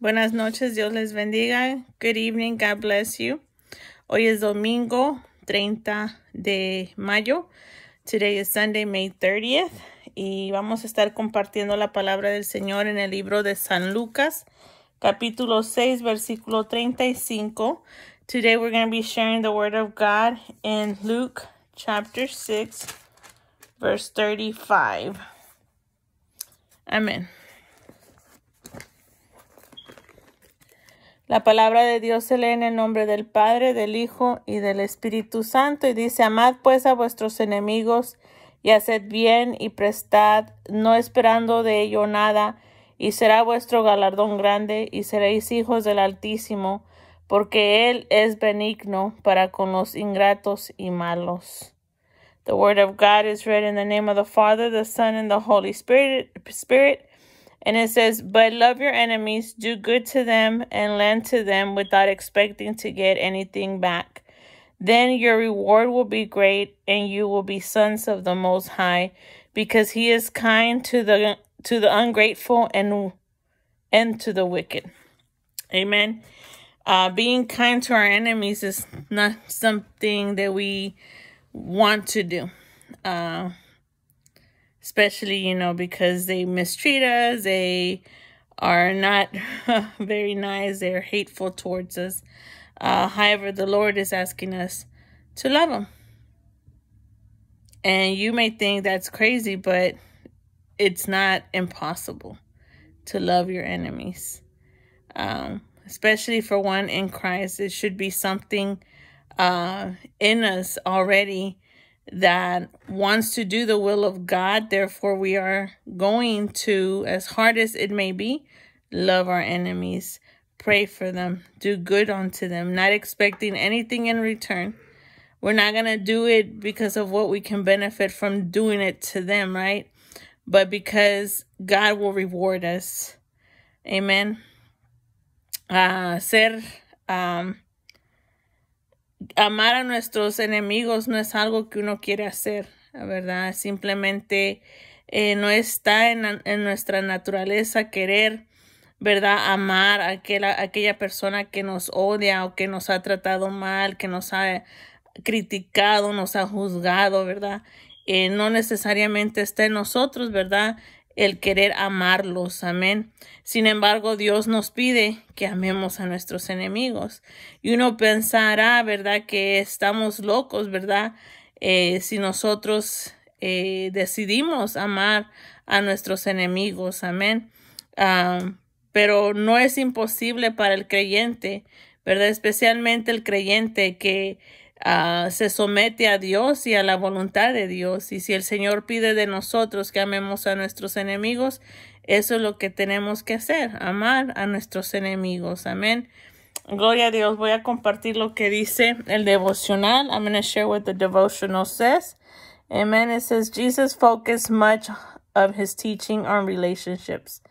Buenas noches, Dios les bendiga. Good evening, God bless you. Hoy es domingo 30 de mayo. Today is Sunday, May 30th. Y vamos a estar compartiendo la palabra del Señor en el libro de San Lucas, capítulo 6, versículo 35. Today we're going to be sharing the word of God in Luke chapter 6, verse 35. Amen. La palabra de Dios se lee en el nombre del Padre, del Hijo y del Espíritu Santo y dice, amad pues a vuestros enemigos y haced bien y prestad, no esperando de ello nada, y será vuestro galardón grande y seréis hijos del Altísimo, porque Él es benigno para con los ingratos y malos. The word of God is read in the name of the Father, the Son, and the Holy Spirit And it says, But love your enemies, do good to them, and lend to them without expecting to get anything back. Then your reward will be great, and you will be sons of the Most High, because He is kind to the to the ungrateful and and to the wicked. Amen. Uh, being kind to our enemies is not something that we want to do. Uh, especially, you know, because they mistreat us, they are not very nice, they're hateful towards us. Uh, however, the Lord is asking us to love them. And you may think that's crazy, but it's not impossible to love your enemies. Um, especially for one in Christ, it should be something uh, in us already that wants to do the will of God. Therefore, we are going to, as hard as it may be, love our enemies, pray for them, do good unto them, not expecting anything in return. We're not going to do it because of what we can benefit from doing it to them, right? But because God will reward us. Amen. Uh, ser um, amar a nuestros enemigos no es algo que uno quiere hacer, ¿verdad? Simplemente eh, no está en, nuestra naturaleza querer, ¿verdad? Amar a aquella, persona que nos odia o que nos ha tratado mal, que nos ha criticado, nos ha juzgado, ¿verdad? Eh, no necesariamente está en nosotros, ¿verdad? el querer amarlos. Amén. Sin embargo, Dios nos pide que amemos a nuestros enemigos. Y uno pensará, ¿verdad?, que estamos locos, ¿verdad? Eh, si nosotros eh, decidimos amar a nuestros enemigos. Amén. pero no es imposible para el creyente, ¿verdad? Especialmente el creyente que Ah, se somete a Dios y a la voluntad de Dios. Y si el Señor pide de nosotros que amemos a nuestros enemigos, eso es lo que tenemos que hacer, amar a nuestros enemigos. Amén. Gloria a Dios. Voy a compartir lo que dice el devocional. I'm going to share what the devotional says. Amen. It says, Jesus focused much of his teaching on relationships.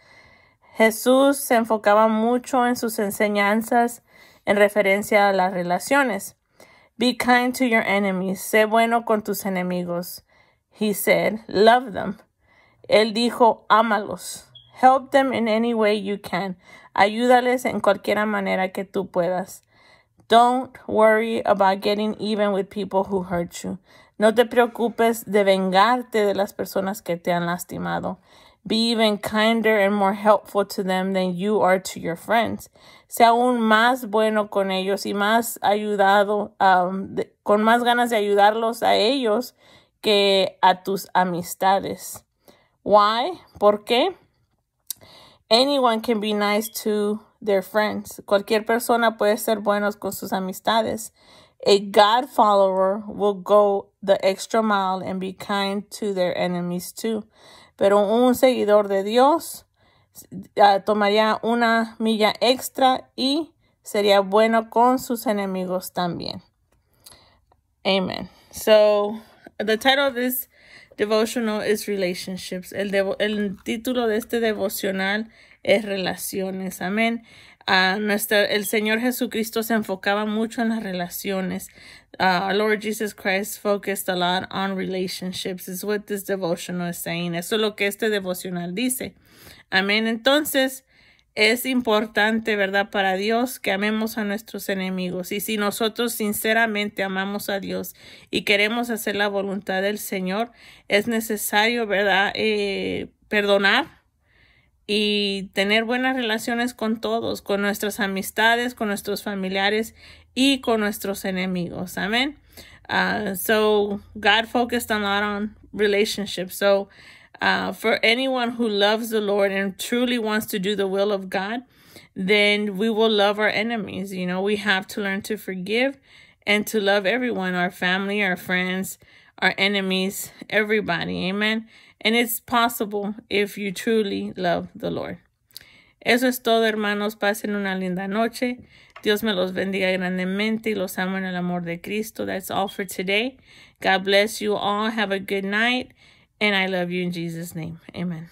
Jesús se enfocaba mucho en sus enseñanzas en referencia a las relaciones. Be kind to your enemies. Sé bueno con tus enemigos. He said, love them. Él dijo, ámalos. Help them in any way you can. Ayúdales en cualquier manera que tú puedas. Don't worry about getting even with people who hurt you. No te preocupes de vengarte de las personas que te han lastimado. Be even kinder and more helpful to them than you are to your friends. Sea aún más bueno con ellos y más ayudado, um, de, con más ganas de ayudarlos a ellos que a tus amistades. Why? ¿Por qué? Anyone can be nice to their friends. Cualquier persona puede ser buenos con sus amistades. A God follower will go the extra mile and be kind to their enemies too. pero un seguidor de Dios ah, tomaría una milla extra y sería bueno con sus enemigos también. Amen. So, the title of this devotional is relationships. El, el título de este devocional es relaciones. Amén el Señor Jesucristo se enfocaba mucho en las relaciones. El uh, Lord Jesus Christ focused a lot on relationships, Eso es lo que este devocional dice. Amén. Entonces, es importante, ¿verdad? Para Dios que amemos a nuestros enemigos. Y si nosotros sinceramente amamos a Dios y queremos hacer la voluntad del Señor, es necesario, ¿verdad? Eh, perdonar y tener buenas relaciones con todos, con nuestras amistades, con nuestros familiares y con nuestros enemigos. Amén. Uh, so God focused a lot on relationships. So uh, for anyone who loves the Lord and truly wants to do the will of God, then we will love our enemies. You know, we have to learn to forgive and to love everyone, our family, our friends, our enemies, everybody. Amen. And it's possible if you truly love the Lord. Eso es todo, hermanos. Pasen una linda noche. Dios me los bendiga grandemente y los amo en el amor de Cristo. That's all for today. God bless you all. Have a good night. And I love you in Jesus' name. Amen.